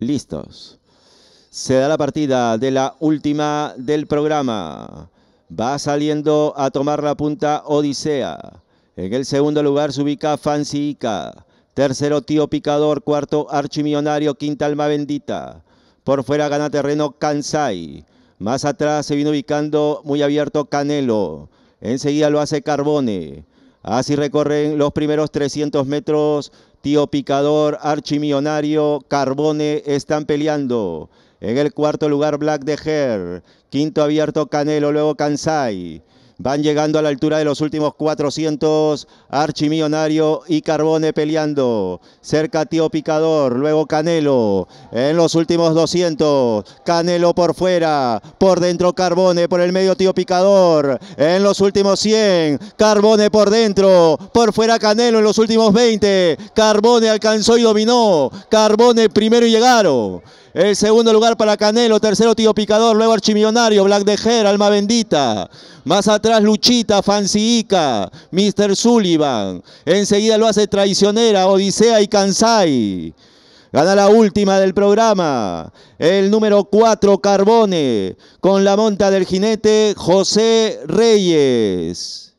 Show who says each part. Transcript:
Speaker 1: listos. Se da la partida de la última del programa. Va saliendo a tomar la punta Odisea. En el segundo lugar se ubica Fancy Ica. Tercero Tío Picador. Cuarto Archimillonario. Quinta Alma Bendita. Por fuera gana terreno Kansai. Más atrás se viene ubicando muy abierto Canelo. Enseguida lo hace Carbone. Así recorren los primeros 300 metros. Tío Picador, Archimillonario, Carbone están peleando. En el cuarto lugar, Black de Hair. Quinto abierto, Canelo, luego Kansai. Van llegando a la altura de los últimos 400. Archimillonario y Carbone peleando. Cerca Tío Picador, luego Canelo. En los últimos 200. Canelo por fuera. Por dentro Carbone, por el medio Tío Picador. En los últimos 100. Carbone por dentro. Por fuera Canelo en los últimos 20. Carbone alcanzó y dominó. Carbone primero y llegaron. El segundo lugar para Canelo, tercero Tío Picador, luego Archimillonario, Black de Ger, Alma Bendita. Más atrás Luchita, Fancy Ica, Mr. Sullivan. Enseguida lo hace Traicionera, Odisea y Kansai. Gana la última del programa, el número 4 Carbone, con la monta del jinete José Reyes.